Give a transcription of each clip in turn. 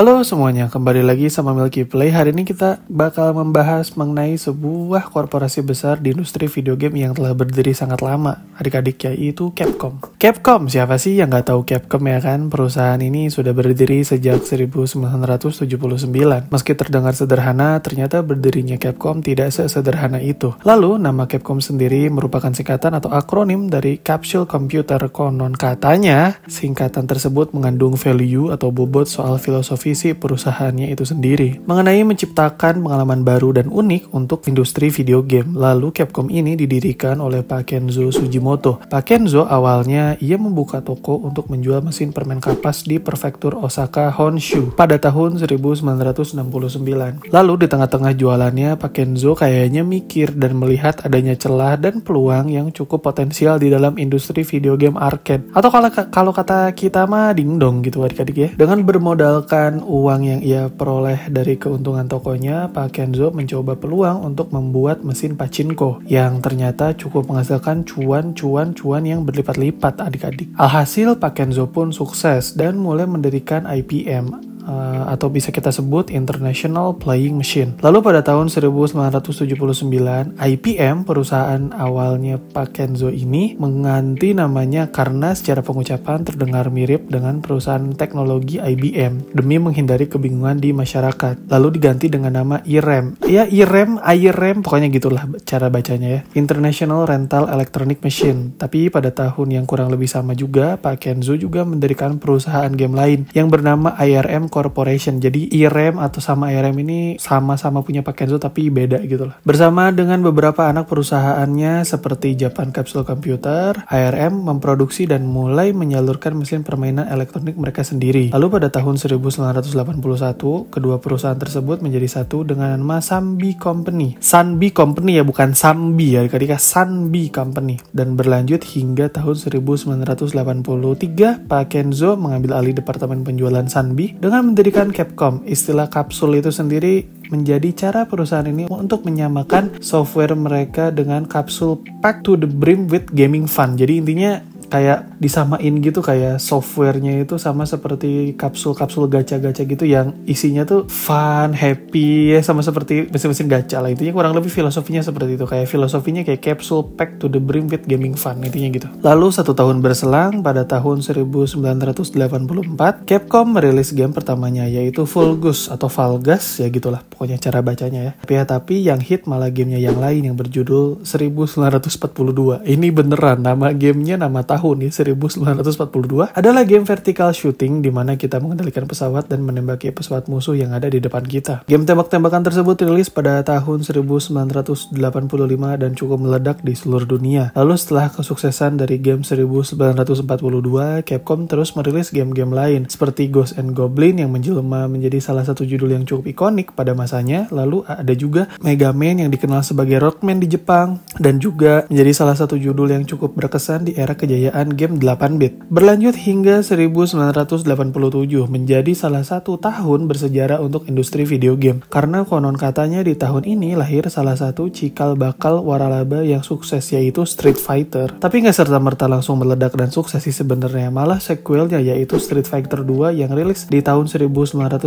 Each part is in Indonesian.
Halo semuanya, kembali lagi sama Milky Play. Hari ini kita bakal membahas mengenai sebuah korporasi besar di industri video game yang telah berdiri sangat lama. Adik-adik ya itu Capcom. Capcom, siapa sih yang nggak tahu Capcom ya kan? Perusahaan ini sudah berdiri sejak 1979. Meski terdengar sederhana, ternyata berdirinya Capcom tidak sesederhana itu. Lalu, nama Capcom sendiri merupakan singkatan atau akronim dari Capsule Computer. Konon katanya, singkatan tersebut mengandung value atau bobot soal filosofi divisi perusahaannya itu sendiri. Mengenai menciptakan pengalaman baru dan unik untuk industri video game, lalu Capcom ini didirikan oleh Pak Kenzo Sujimoto. Pak Kenzo awalnya ia membuka toko untuk menjual mesin permen kapas di prefektur Osaka Honshu pada tahun 1969. Lalu di tengah-tengah jualannya, Pak Kenzo kayaknya mikir dan melihat adanya celah dan peluang yang cukup potensial di dalam industri video game arcade. Atau kalau kalau kata kita mah dong gitu adik-adik ya. Dengan bermodalkan uang yang ia peroleh dari keuntungan tokonya, Pak Kenzo mencoba peluang untuk membuat mesin pachinko yang ternyata cukup menghasilkan cuan-cuan-cuan yang berlipat-lipat adik-adik. Alhasil, Pak Kenzo pun sukses dan mulai mendirikan IPM Eh, atau bisa kita sebut International Playing Machine. Lalu pada tahun 1979, IPM, perusahaan awalnya Pak Kenzo ini, mengganti namanya karena secara pengucapan terdengar mirip dengan perusahaan teknologi IBM demi menghindari kebingungan di masyarakat. Lalu diganti dengan nama IREM. Ya, IREM, IREM, pokoknya gitulah cara bacanya ya. International Rental Electronic Machine. Tapi pada tahun yang kurang lebih sama juga, Pak Kenzo juga mendirikan perusahaan game lain yang bernama IRM Corporation. Jadi IREM atau sama IREM ini sama-sama punya Pak Kenzo tapi beda gitu lah. Bersama dengan beberapa anak perusahaannya seperti Japan Capsule Computer, IRM e memproduksi dan mulai menyalurkan mesin permainan elektronik mereka sendiri. Lalu pada tahun 1981, kedua perusahaan tersebut menjadi satu dengan nama Sambi Company. Sambi Company ya, bukan Sambi ya, ketika Sambi Company. Dan berlanjut hingga tahun 1983, Pak Kenzo mengambil alih Departemen Penjualan Sanbi dengan dengan mendirikan Capcom? Istilah kapsul itu sendiri menjadi cara perusahaan ini untuk menyamakan software mereka dengan kapsul pack to the brim with gaming fun. Jadi intinya kayak disamain gitu kayak softwarenya itu sama seperti kapsul-kapsul gacha-gacha gitu yang isinya tuh fun, happy ya sama seperti mesin-mesin gacha lah intinya kurang lebih filosofinya seperti itu kayak filosofinya kayak capsule pack to the brim with gaming fun intinya gitu. Lalu satu tahun berselang pada tahun 1984 Capcom merilis game pertamanya yaitu Vulgus atau Falgas ya gitulah pokoknya cara bacanya ya. Tapi ya tapi yang hit malah gamenya yang lain yang berjudul 1942. Ini beneran nama gamenya nama tahun tahun nih 1942 adalah game vertical shooting di mana kita mengendalikan pesawat dan menembaki pesawat musuh yang ada di depan kita. Game tembak-tembakan tersebut rilis pada tahun 1985 dan cukup meledak di seluruh dunia. Lalu setelah kesuksesan dari game 1942, Capcom terus merilis game-game lain seperti Ghost and Goblin yang menjelma menjadi salah satu judul yang cukup ikonik pada masanya. Lalu ada juga Mega Man yang dikenal sebagai Rockman di Jepang dan juga menjadi salah satu judul yang cukup berkesan di era kejayaan kejayaan game 8-bit. Berlanjut hingga 1987 menjadi salah satu tahun bersejarah untuk industri video game. Karena konon katanya di tahun ini lahir salah satu cikal bakal waralaba yang sukses yaitu Street Fighter. Tapi nggak serta-merta langsung meledak dan sukses sih sebenarnya. Malah sequelnya yaitu Street Fighter 2 yang rilis di tahun 1991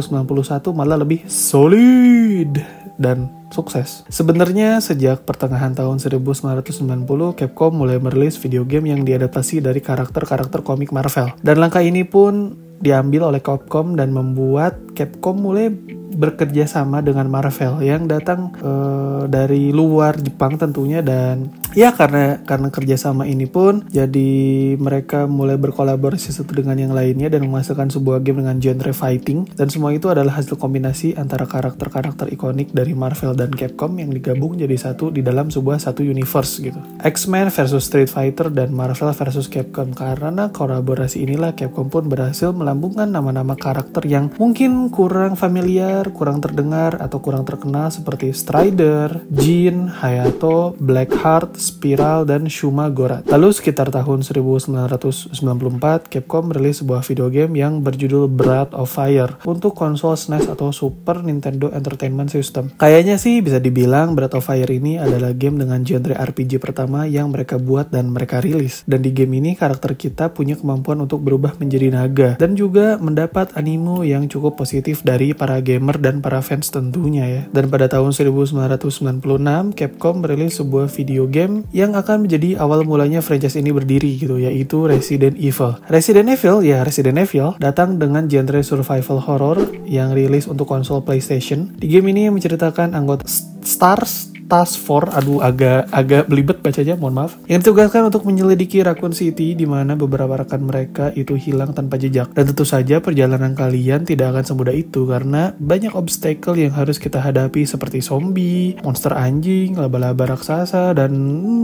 malah lebih solid dan sukses. Sebenarnya sejak pertengahan tahun 1990, Capcom mulai merilis video game yang diadaptasi dari karakter-karakter komik Marvel. Dan langkah ini pun diambil oleh Capcom dan membuat Capcom mulai bekerja sama dengan Marvel yang datang uh, dari luar Jepang tentunya dan ya karena karena kerjasama ini pun jadi mereka mulai berkolaborasi satu dengan yang lainnya dan menghasilkan sebuah game dengan genre fighting dan semua itu adalah hasil kombinasi antara karakter-karakter ikonik dari Marvel dan Capcom yang digabung jadi satu di dalam sebuah satu universe gitu X-Men versus Street Fighter dan Marvel versus Capcom karena kolaborasi inilah Capcom pun berhasil melambungkan nama-nama karakter yang mungkin kurang familiar terdengar, kurang terdengar, atau kurang terkenal seperti Strider, Jin, Hayato, Blackheart, Spiral, dan Shuma Gorat. Lalu sekitar tahun 1994, Capcom merilis sebuah video game yang berjudul Breath of Fire untuk konsol SNES e atau Super Nintendo Entertainment System. Kayaknya sih bisa dibilang Breath of Fire ini adalah game dengan genre RPG pertama yang mereka buat dan mereka rilis. Dan di game ini karakter kita punya kemampuan untuk berubah menjadi naga dan juga mendapat animo yang cukup positif dari para gamer gamer dan para fans tentunya ya. Dan pada tahun 1996, Capcom merilis sebuah video game yang akan menjadi awal mulanya franchise ini berdiri gitu, yaitu Resident Evil. Resident Evil, ya Resident Evil, datang dengan genre survival horror yang rilis untuk konsol PlayStation. Di game ini menceritakan anggota Stars Task Force, aduh agak agak belibet bacanya, mohon maaf, yang ditugaskan untuk menyelidiki Raccoon City di mana beberapa rekan mereka itu hilang tanpa jejak. Dan tentu saja perjalanan kalian tidak akan semudah itu karena banyak obstacle yang harus kita hadapi seperti zombie, monster anjing, laba-laba raksasa, dan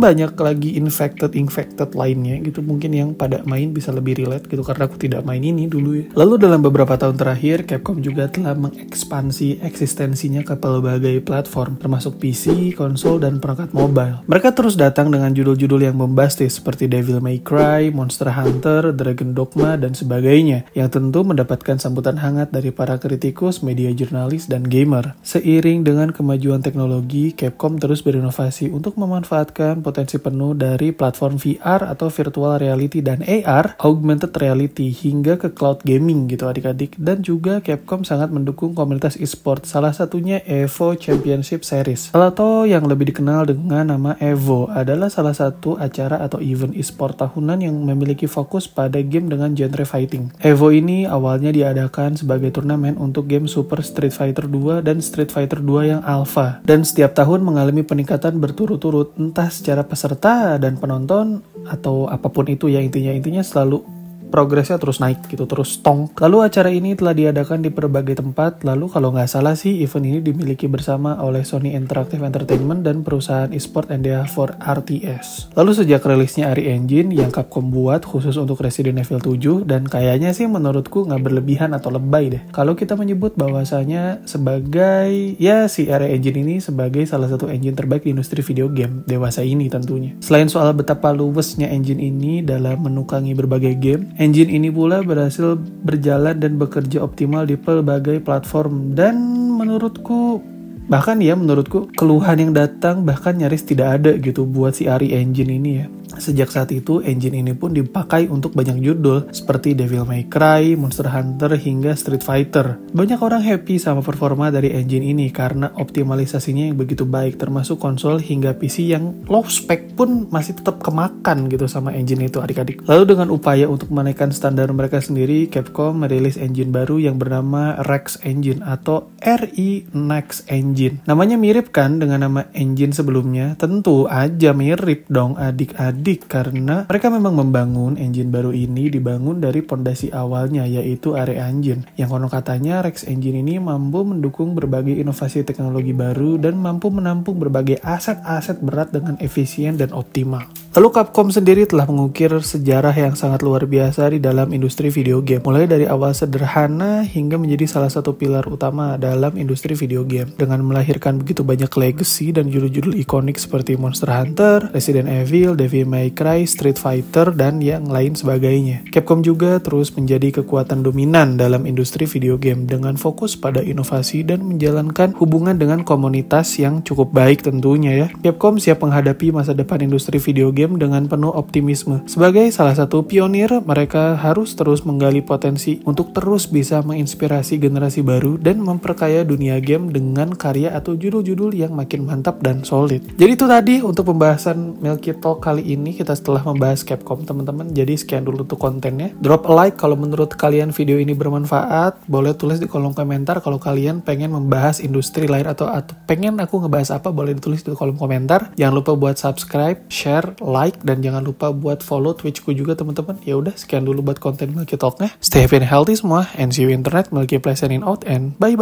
banyak lagi infected-infected lainnya gitu mungkin yang pada main bisa lebih relate gitu karena aku tidak main ini dulu ya. Lalu dalam beberapa tahun terakhir, Capcom juga telah mengekspansi eksistensinya ke pelbagai platform termasuk PC, konsol dan perangkat mobile. Mereka terus datang dengan judul-judul yang bombastis seperti Devil May Cry, Monster Hunter, Dragon Dogma, dan sebagainya, yang tentu mendapatkan sambutan hangat dari para kritikus, media jurnalis, dan gamer. Seiring dengan kemajuan teknologi, Capcom terus berinovasi untuk memanfaatkan potensi penuh dari platform VR atau virtual reality dan AR, augmented reality, hingga ke cloud gaming gitu adik-adik. Dan juga Capcom sangat mendukung komunitas e-sport, salah satunya EVO Championship Series. Kalau yang lebih dikenal dengan nama Evo adalah salah satu acara atau event e-sport tahunan yang memiliki fokus pada game dengan genre fighting. Evo ini awalnya diadakan sebagai turnamen untuk game Super Street Fighter 2 dan Street Fighter 2 yang alpha dan setiap tahun mengalami peningkatan berturut-turut entah secara peserta dan penonton atau apapun itu ya intinya intinya selalu progresnya terus naik gitu, terus tong. Lalu acara ini telah diadakan di berbagai tempat, lalu kalau nggak salah sih event ini dimiliki bersama oleh Sony Interactive Entertainment dan perusahaan eSport NDA for RTS. Lalu sejak rilisnya Ari Engine yang Capcom buat khusus untuk Resident Evil 7 dan kayaknya sih menurutku nggak berlebihan atau lebay deh. Kalau kita menyebut bahwasanya sebagai ya si Ari Engine ini sebagai salah satu engine terbaik di industri video game dewasa ini tentunya. Selain soal betapa luwesnya engine ini dalam menukangi berbagai game, Engine ini pula berhasil berjalan dan bekerja optimal di pelbagai platform dan menurutku bahkan ya menurutku keluhan yang datang bahkan nyaris tidak ada gitu buat si Ari Engine ini ya. Sejak saat itu, engine ini pun dipakai untuk banyak judul seperti Devil May Cry, Monster Hunter, hingga Street Fighter. Banyak orang happy sama performa dari engine ini karena optimalisasinya yang begitu baik, termasuk konsol hingga PC yang low spec pun masih tetap kemakan gitu sama engine itu adik-adik. Lalu dengan upaya untuk menaikkan standar mereka sendiri, Capcom merilis engine baru yang bernama Rex Engine atau RE Next Engine. Namanya mirip kan dengan nama engine sebelumnya? Tentu aja mirip dong adik-adik karena mereka memang membangun engine baru ini dibangun dari pondasi awalnya yaitu Are Engine yang konon katanya Rex Engine ini mampu mendukung berbagai inovasi teknologi baru dan mampu menampung berbagai aset-aset berat dengan efisien dan optimal. Lalu Capcom sendiri telah mengukir sejarah yang sangat luar biasa di dalam industri video game. Mulai dari awal sederhana hingga menjadi salah satu pilar utama dalam industri video game. Dengan melahirkan begitu banyak legacy dan judul-judul ikonik seperti Monster Hunter, Resident Evil, Devil May Cry, Street Fighter, dan yang lain sebagainya. Capcom juga terus menjadi kekuatan dominan dalam industri video game dengan fokus pada inovasi dan menjalankan hubungan dengan komunitas yang cukup baik tentunya ya. Capcom siap menghadapi masa depan industri video game game dengan penuh optimisme. Sebagai salah satu pionir, mereka harus terus menggali potensi untuk terus bisa menginspirasi generasi baru dan memperkaya dunia game dengan karya atau judul-judul yang makin mantap dan solid. Jadi itu tadi untuk pembahasan Milky Talk kali ini kita setelah membahas Capcom teman-teman. Jadi sekian dulu untuk kontennya. Drop a like kalau menurut kalian video ini bermanfaat. Boleh tulis di kolom komentar kalau kalian pengen membahas industri lain atau, atau pengen aku ngebahas apa boleh ditulis di kolom komentar. Jangan lupa buat subscribe, share, like dan jangan lupa buat follow Twitchku juga teman-teman. Ya udah sekian dulu buat konten Milky Talknya. Stay happy and healthy semua and see you internet Milky Pleasant in out and bye bye.